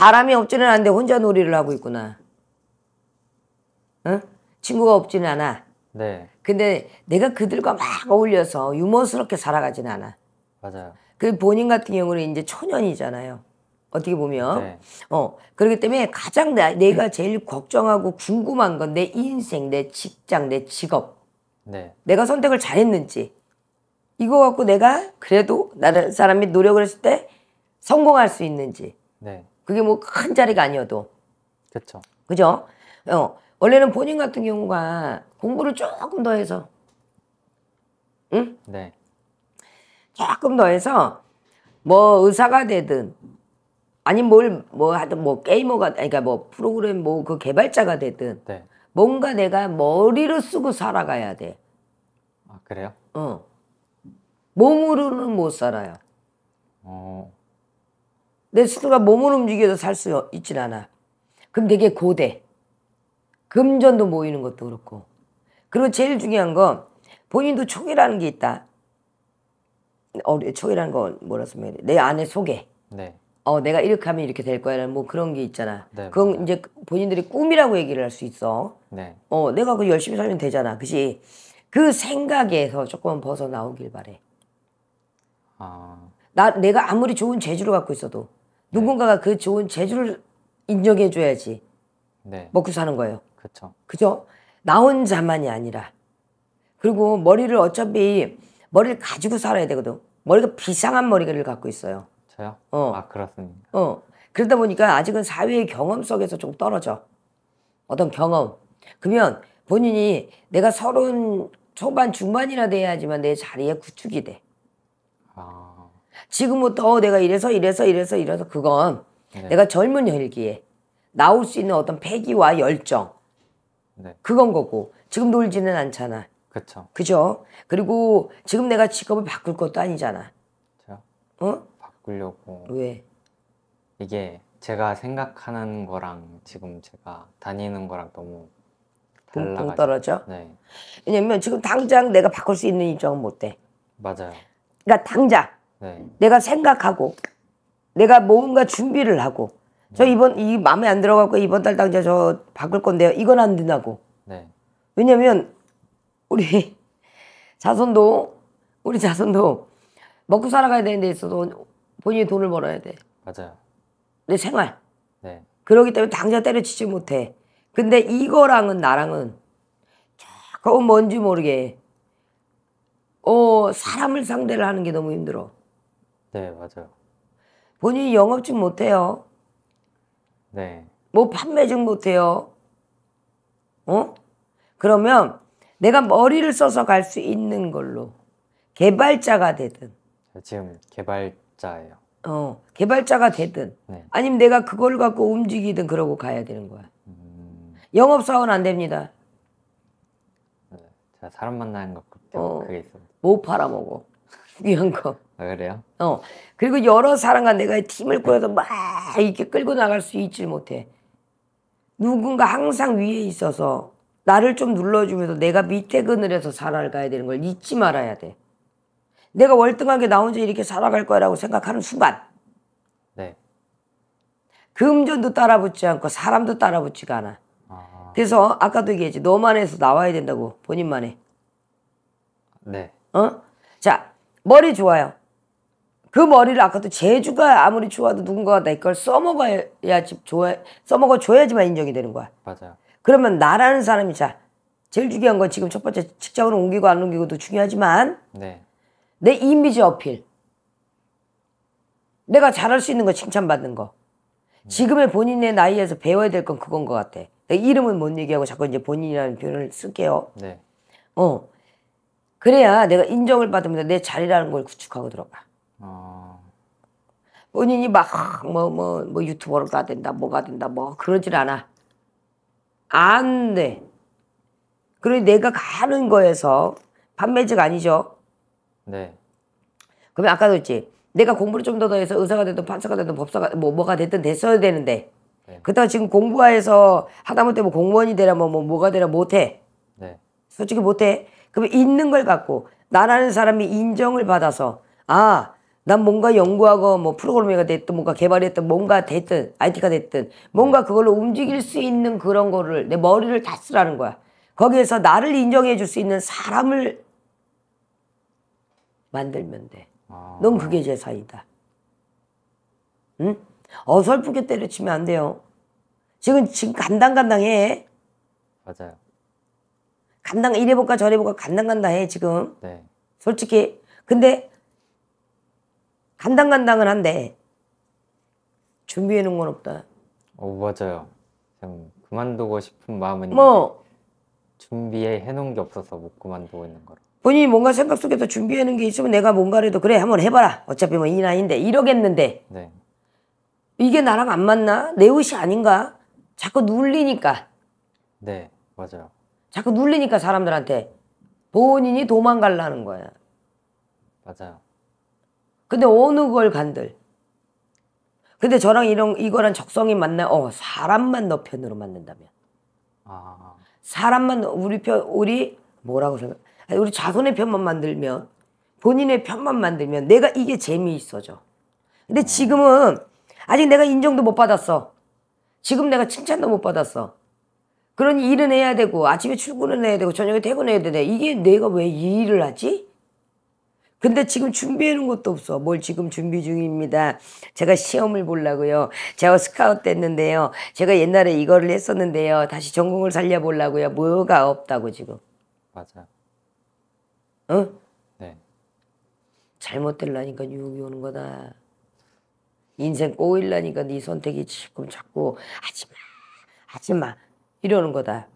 사람이 없지는 않은데 혼자 놀이를 하고 있구나. 응? 친구가 없지는 않아. 네. 근데 내가 그들과 막 어울려서 유머스럽게 살아가지는 않아. 맞아요. 그 본인 같은 경우는 이제 초년이잖아요. 어떻게 보면. 네. 어. 그렇기 때문에 가장 나, 내가 제일 걱정하고 궁금한 건 내 인생, 내 직장, 내 직업. 네. 내가 선택을 잘했는지. 이거 갖고 내가 그래도 나른 사람이 노력을 했을 때 성공할 수 있는지. 네. 그게 뭐 큰 자리가 아니어도. 그렇죠. 그죠? 어, 원래는 본인 같은 경우가 공부를 조금 더 해서 응? 네. 조금 더 해서 뭐 의사가 되든 아니 뭘뭐 하든 뭐 게이머가 그러니까 뭐 프로그램 뭐 그 개발자가 되든 네. 뭔가 내가 머리를 쓰고 살아가야 돼. 아 그래요? 어. 몸으로는 못 살아요. 어. 내 스스로가 몸을 움직여서 살 수 있진 않아. 그럼 되게 고대. 금전도 모이는 것도 그렇고. 그리고 제일 중요한 건 본인도 촉이라는 게 있다. 어, 촉이라는 건 뭐라 쓰면 내 안에 속에. 네. 어, 내가 이렇게 하면 이렇게 될 거야. 뭐 그런 게 있잖아. 네, 그건 맞아요. 이제 본인들이 꿈이라고 얘기를 할 수 있어. 네. 어, 내가 그 열심히 살면 되잖아. 그지? 그 생각에서 조금 벗어나오길 바래. 아... 나, 내가 아무리 좋은 재주를 갖고 있어도 네. 누군가가 그 좋은 재주를 인정해 줘야지 네. 먹고 사는 거예요. 그렇죠. 그죠? 나 혼자만이 아니라 그리고 머리를 어차피 머리를 가지고 살아야 되거든. 머리가 비상한 머리를 갖고 있어요. 저요? 어. 아 그렇습니다. 어. 그러다 보니까 아직은 사회의 경험 속에서 좀 떨어져. 어떤 경험. 그러면 본인이 내가 서른 초반 중반이라 돼야지만 내 자리에 구축이 돼. 아. 지금부터 어, 내가 이래서 이래서 이래서 이래서 그건 네. 내가 젊은 혈기에 나올 수 있는 어떤 패기와 열정 네. 그건 거고 지금 놀지는 않잖아. 그렇죠. 그죠? 그리고 지금 내가 직업을 바꿀 것도 아니잖아. 제가 어? 바꾸려고. 왜? 이게 제가 생각하는 거랑 지금 제가 다니는 거랑 너무 달라 떨어져. 네. 왜냐면 지금 당장 내가 바꿀 수 있는 입장은 못 돼. 맞아요. 그러니까 당장 네. 내가 생각하고 내가 뭔가 준비를 하고 네. 저 이번 이 마음에 안 들어갖고 이번 달 당장 저 바꿀 건데요. 이건 안 된다고. 네. 왜냐면 우리 자손도 우리 자손도 먹고 살아가야 되는 데 있어도 본인이 돈을 벌어야 돼. 맞아요. 내 생활. 네. 그러기 때문에 당장 때려치지 못해. 근데 이거랑은 나랑은 조금 뭔지 모르게 어 사람을 상대를 하는 게 너무 힘들어. 네, 맞아요. 본인이 영업직 못해요. 네. 뭐 판매직 못해요. 어? 그러면 내가 머리를 써서 갈 수 있는 걸로 개발자가 되든. 지금 개발자예요. 어, 개발자가 되든 네. 아니면 내가 그걸 갖고 움직이든 그러고 가야 되는 거야. 음... 영업사원 안 됩니다. 네, 제가 사람 만나는 것 어. 그게 어, 있어요. 뭐 팔아먹어. 중요한 거. 아, 그래요? 어. 그리고 여러 사람과 내가 팀을 꾸려서 막 이렇게 끌고 나갈 수 있지 못해. 누군가 항상 위에 있어서 나를 좀 눌러주면서 내가 밑에 그늘에서 살아가야 되는 걸 잊지 말아야 돼. 내가 월등하게 나 혼자 이렇게 살아갈 거라고 생각하는 순간. 네. 금전도 따라붙지 않고 사람도 따라붙지가 않아. 아... 그래서 아까도 얘기했지. 너만 해서 나와야 된다고. 본인만 해. 네. 어? 자, 머리 좋아요. 그 머리를 아까도 재주가 아무리 좋아도 누군가가 내 걸 써먹어야지 좋아 써먹어 줘야지만 인정이 되는 거야. 맞아요. 그러면 나라는 사람이 자 제일 중요한 건 지금 첫 번째 직장으로 옮기고 안 옮기고도 중요하지만 네. 내 이미지 어필, 내가 잘할 수 있는 거 칭찬받는 거. 네. 지금의 본인의 나이에서 배워야 될 건 그건 것 같아. 이름은 못 얘기하고 자꾸 이제 본인이라는 표현을 쓸게요. 네. 어. 그래야 내가 인정을 받으면서 내 자리라는 걸 구축하고 들어가. 아... 본인이 막 뭐 뭐 뭐 유튜버를 가야 된다, 뭐가 된다, 뭐 그러질 않아. 안 돼. 그리고 내가 가는 거에서 판매직 아니죠. 네. 그러면 아까도 했지. 내가 공부를 좀 더 더해서 의사가 되든 판사가 되든 법사가 뭐 뭐가 됐든 됐어야 되는데 네. 그렇다고 지금 공부해서 하다못해 뭐 공무원이 되라 뭐, 뭐 뭐가 되라 못해. 네. 솔직히 못해. 그럼 있는 걸 갖고 나라는 사람이 인정을 받아서 아, 난 뭔가 연구하고 뭐프로그램이가 됐든 뭔가 개발했든 뭔가 됐든 IT가 됐든 뭔가 음. 그걸로 움직일 수 있는 그런 거를 내 머리를 다 쓰라는 거야. 거기에서 나를 인정해 줄 수 있는 사람을 만들면 돼. 아. 넌 그게 제사이다. 응? 어설프게 때려치면 안 돼요. 지금 지금 간당간당해. 맞아요. 간당 이래 볼까 저래 볼까 간당 간당해 지금. 네. 솔직히 근데 간당 간당은 한데 준비해 놓은 건 없다. 어 맞아요. 참 그만두고 싶은 마음은 뭐준비 해놓은 게 없어서 못 그만두고 있는 거라. 본인이 뭔가 생각 속에서 준비해 놓은 게 있으면 내가 뭔가라도 그래 한번 해봐라. 어차피 뭐이 나이인데 이러겠는데 네. 이게 나랑 안 맞나? 내 옷이 아닌가? 자꾸 눌리니까. 네 맞아요. 자꾸 눌리니까 사람들한테 본인이 도망갈라는 거야. 맞아요. 근데 어느 걸 간들. 근데 저랑 이런 이거랑 적성이 맞나? 어 사람만 너 편으로 만든다면 아. 사람만 우리 편 우리 뭐라고 생각? 우리 자손의 편만 만들면 본인의 편만 만들면 내가 이게 재미있어져. 근데 음. 지금은 아직 내가 인정도 못 받았어. 지금 내가 칭찬도 못 받았어. 그러니 일은 해야 되고 아침에 출근을 해야 되고 저녁에 퇴근해야 되네. 이게 내가 왜 이 일을 하지? 근데 지금 준비해놓 것도 없어. 뭘 지금 준비 중입니다. 제가 시험을 보려고요. 제가 스카웃 됐는데요. 제가 옛날에 이거를 했었는데요. 다시 전공을 살려보려고요. 뭐가 없다고 지금. 맞아요. 어? 네. 잘못될라니까 유혹이 오는 거다. 인생 꼬일라니까 네 선택이 지금 자꾸 하지마 하지마 이러는 거다.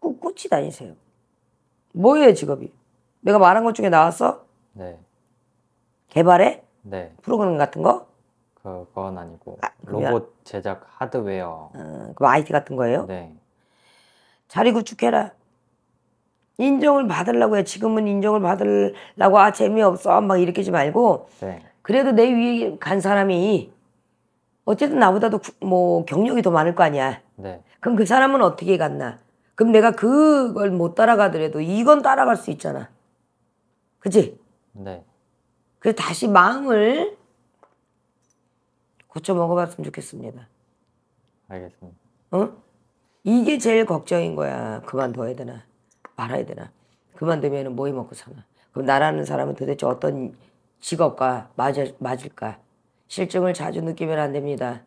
꿋이 다니세요. 뭐예요 직업이? 내가 말한 것 중에 나왔어? 네. 개발해? 네. 프로그램 같은 거? 그건 아니고 아, 로봇 제작 하드웨어. 어, 그럼 IT 같은 거예요? 네. 자리 구축해라. 인정을 받으려고 해. 지금은 인정을 받으려고 아 재미없어 막 이렇게 하지 말고 네. 그래도 내 위에 간 사람이 어쨌든 나보다도 뭐 경력이 더 많을 거 아니야. 네. 그럼 그 사람은 어떻게 갔나? 그럼 내가 그걸 못 따라가더라도 이건 따라갈 수 있잖아. 그치? 네. 그래서 다시 마음을 고쳐 먹어봤으면 좋겠습니다. 알겠습니다. 어? 이게 제일 걱정인 거야. 그만둬야 되나? 말아야 되나? 그만두면 뭐해 먹고 사나? 그럼 나라는 사람은 도대체 어떤 직업과 맞아, 맞을까? 실증을 자주 느끼면 안 됩니다.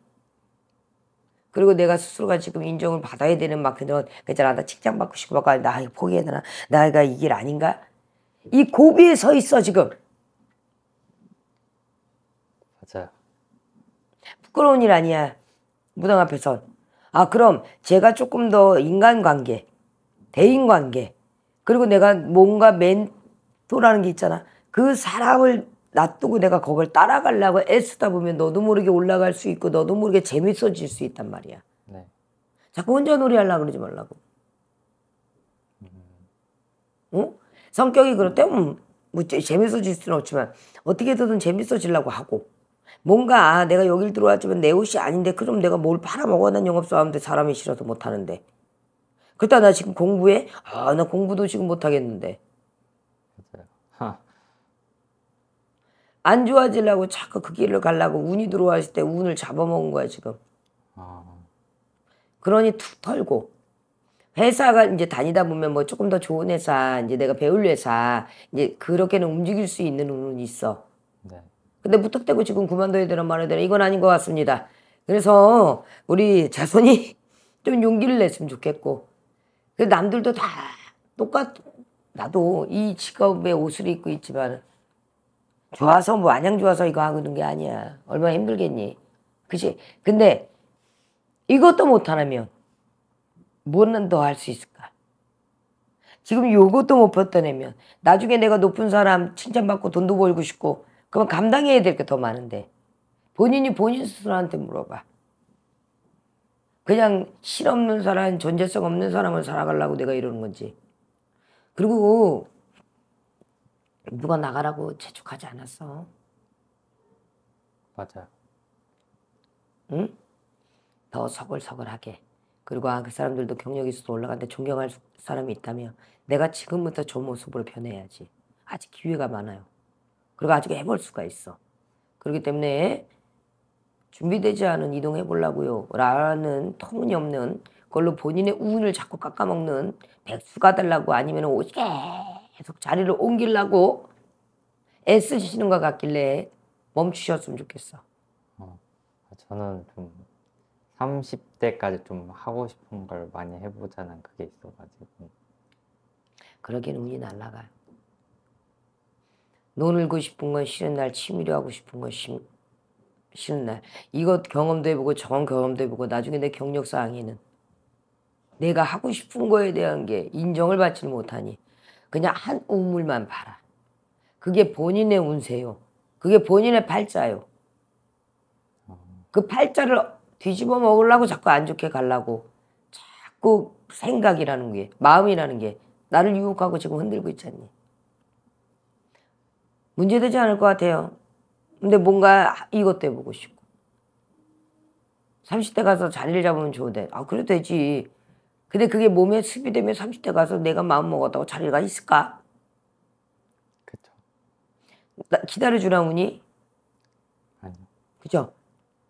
그리고 내가 스스로가 지금 인정을 받아야 되는 막 그런 그잖아 나 칭찬 받고 싶고 막나 포기해야 되나 나가 이 길 아닌가 이 고비에 서 있어 지금 맞아 부끄러운 일 아니야 무당 앞에선 아 그럼 제가 조금 더 인간관계 대인관계 그리고 내가 뭔가 멘토라는 게 있잖아 그 사람을 놔두고 내가 그걸 따라가려고 애쓰다 보면 너도 모르게 올라갈 수 있고 너도 모르게 재밌어질 수 있단 말이야. 네. 자꾸 혼자 놀이하려 그러지 말라고. 음. 응? 성격이 그렇대? 음, 뭐 재밌어질 수는 없지만 어떻게든 재밌어지려고 하고 뭔가 아, 내가 여길 들어왔지만 내 옷이 아닌데 그럼 내가 뭘 팔아먹어? 난영업소 하는데 사람이 싫어서 못하는데 그렇다 나 지금 공부해? 아나 공부도 지금 못하겠는데 안 좋아지려고 자꾸 그 길로 가려고 운이 들어왔을 때 운을 잡아먹은 거야 지금. 아. 그러니 툭 털고 회사가 이제 다니다 보면 뭐 조금 더 좋은 회사 이제 내가 배울 회사 이제 그렇게는 움직일 수 있는 운은 있어. 네. 근데 무턱대고 지금 그만둬야 되는 말에 대한 이건 아닌 것 같습니다. 그래서 우리 자손이 좀 용기를 냈으면 좋겠고 그 남들도 다 똑같 나도 이 직업에 옷을 입고 있지만 좋아서 뭐 안양 좋아서 이거 하는 고게 아니야. 얼마나 힘들겠니. 그치? 근데 이것도 못하면 뭐는 더 할 수 있을까? 지금 요것도 못버텨내면 나중에 내가 높은 사람 칭찬받고 돈도 벌고 싶고 그럼 감당해야 될 게 더 많은데 본인이 본인 스스로한테 물어봐. 그냥 실없는 사람, 존재성 없는 사람을 살아가려고 내가 이러는 건지. 그리고 누가 나가라고 재촉하지 않았어. 맞아 응? 더 서글서글하게. 그리고 아, 그 사람들도 경력이 있어서 올라갔는데 존경할 사람이 있다며 내가 지금부터 저 모습으로 변해야지. 아직 기회가 많아요. 그리고 아직 해볼 수가 있어. 그렇기 때문에 준비되지 않은 이동해 보려고요. 라는 터무니없는 걸로 본인의 운을 자꾸 깎아먹는 백수가 달라고 아니면 오시게 계속 자리를 옮기려고 애쓰시는 것 같길래 멈추셨으면 좋겠어. 어, 저는 좀 30대까지 좀 하고 싶은 걸 많이 해보자는 그게 있어가지고. 그러긴 운이 날라가요. 놀고 싶은 건 쉬는 날, 취미로 하고 싶은 건 쉬, 쉬는 날. 이것 경험도 해보고 저건 경험도 해보고 나중에 내 경력 사항는 내가 하고 싶은 거에 대한 게 인정을 받지 못하니 그냥 한 우물만 봐라. 그게 본인의 운세요. 그게 본인의 팔자요. 그 팔자를 뒤집어 먹으려고 자꾸 안 좋게 가려고 자꾸 생각이라는 게 마음이라는 게 나를 유혹하고 지금 흔들고 있잖니. 문제되지 않을 것 같아요. 근데 뭔가 이것도 해보고 싶고. 30대 가서 자리를 잡으면 좋은데 아 그래도 되지. 근데 그게 몸에 수비 되면 30대 가서 내가 마음 먹었다고 자리가 있을까? 그쵸. 나, 기다려주라 우니? 아니요. 그죠?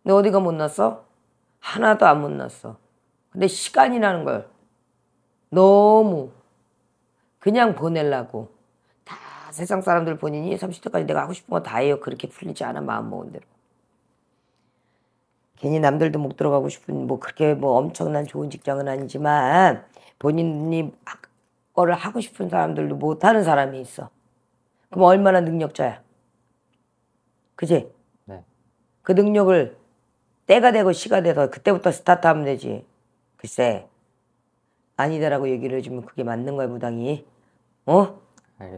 너 어디가 못났어? 하나도 안 못났어. 근데 시간이라는 걸 너무 그냥 보내려고 다 세상 사람들 본인이 30대까지 내가 하고 싶은 거 다 해요. 그렇게 풀리지 않아 마음 먹은 대로. 괜히 남들도 못 들어가고 싶은 뭐 그렇게 뭐 엄청난 좋은 직장은 아니지만 본인이 거를 하고 싶은 사람들도 못하는 사람이 있어. 그럼 얼마나 능력자야? 그지? 네. 그 능력을 때가 되고 시가 돼서 그때부터 스타트하면 되지. 글쎄 아니다라고 얘기를 해주면 그게 맞는 거야 무당이. 어?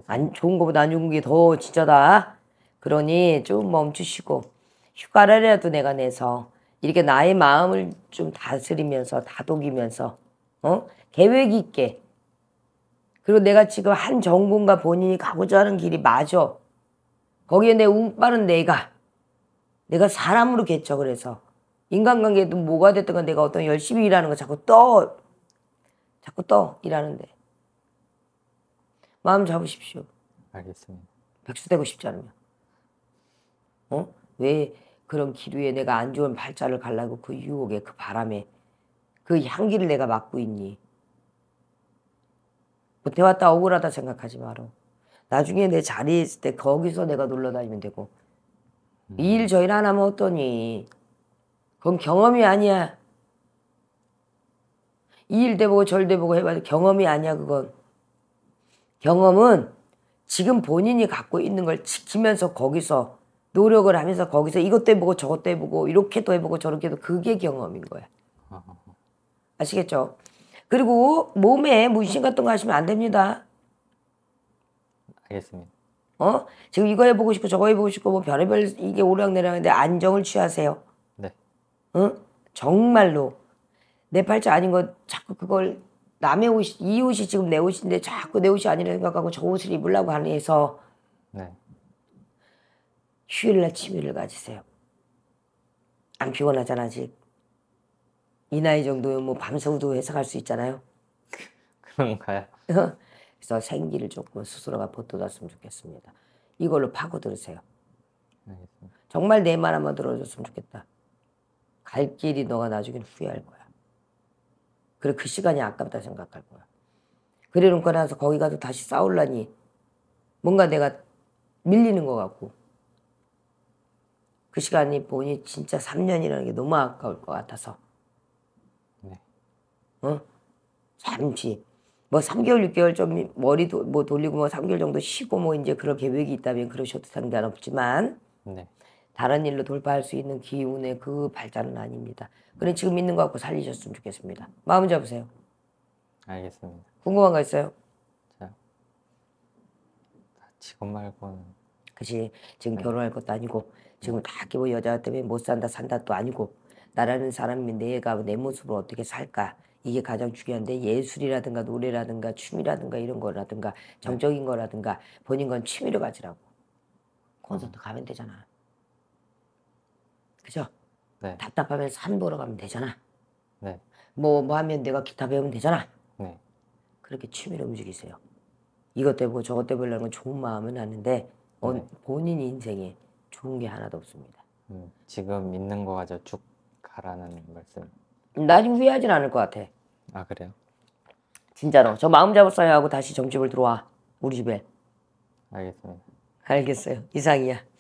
안 좋은 거보다 안 좋은 게 더 진짜다. 그러니 좀 멈추시고 휴가를라도 내가 내서 이렇게 나의 마음을 좀 다스리면서 다독이면서 어? 계획 있게 그리고 내가 지금 한 전공과 본인이 가고자 하는 길이 맞아 거기에 내 운빨은 내가 내가 사람으로 개척 그래서 인간관계도 뭐가 됐든 간 내가 어떤 열심히 일하는 거 자꾸 떠 자꾸 떠 일하는데 마음 잡으십시오 알겠습니다 백수 되고 싶지 않으면 어? 왜 그런 기류에 내가 안 좋은 발자를 갈라고 그 유혹에 그 바람에 그 향기를 내가 맡고 있니? 못해왔다 억울하다 생각하지 마라. 나중에 내 자리에 있을 때 거기서 내가 놀러 다니면 되고 음. 이일 저 일 안 하면 어떠니? 그건 경험이 아니야. 이 일 대보고 절 대보고 해봐도 경험이 아니야 그건. 경험은 지금 본인이 갖고 있는 걸 지키면서 거기서 노력을 하면서 거기서 이것도 해보고 저것도 해보고 이렇게도 해보고 저렇게도 그게 경험인 거야. 아시겠죠? 그리고 몸에 문신 같은 거 하시면 안 됩니다. 알겠습니다. 어? 지금 이거 해보고 싶고 저거 해보고 싶고 뭐 별의별 이게 오락내락인데 안정을 취하세요. 네. 응? 정말로 내 팔자 아닌 거 자꾸 그걸 남의 옷이 이 옷이 지금 내 옷인데 자꾸 내 옷이 아니라 생각하고 저 옷을 입으려고 하면서 네. 휴일날 취미를 가지세요. 안 피곤하잖아 아직. 이 나이 정도면 뭐 밤새우도 회사 갈 수 있잖아요. 그런가요? 어? 그래서 생기를 조금 스스로가 보듬었으면 좋겠습니다. 이걸로 파고들으세요. 정말 내 말 한번 들어줬으면 좋겠다. 갈 길이 너가 나중엔 후회할 거야. 그래 그 시간이 아깝다 생각할 거야. 그래 놓고 나서 거기 가서 다시 싸울라니 뭔가 내가 밀리는 것 같고 그 시간이 보니 진짜 3년이라는 게 너무 아까울 것 같아서. 네. 어? 잠시. 뭐 3개월, 6개월 좀 머리 도, 뭐 돌리고 뭐 3개월 정도 쉬고 뭐 이제 그런 계획이 있다면 그러셔도 상관없지만. 네. 다른 일로 돌파할 수 있는 기운의 그 발전은 아닙니다. 그래 지금 있는 거 갖고 살리셨으면 좋겠습니다. 마음 잡으세요. 알겠습니다. 궁금한 거 있어요? 자, 아, 직업 말고는. 그지 지금 네. 결혼할 것도 아니고 지금 다히고 뭐 여자 때문에 못 산다 산다 또 아니고 나라는 사람이 내가 내 모습을 어떻게 살까 이게 가장 중요한데 예술이라든가 노래라든가 춤이라든가 이런 거라든가 네. 정적인 거라든가 본인 건 취미로 가지라고 콘서트 어. 가면 되잖아 그죠? 네. 답답하면 산 보러 가면 되잖아 네. 뭐, 뭐 하면 내가 기타 배우면 되잖아 네. 그렇게 취미로 움직이세요 이것 때문에 뭐 저것 때문에 좋은 마음은 아는데 네. 어, 본인 인생에 좋은 게 하나도 없습니다. 음, 지금 있는 거가 저쭉 가라는 말씀. 나 지금 후회하진 않을 것 같아. 아 그래요? 진짜로 저 마음 잡았어야 하고 다시 점집을 들어와 우리 집에. 알겠습니다. 알겠어요. 이상이야.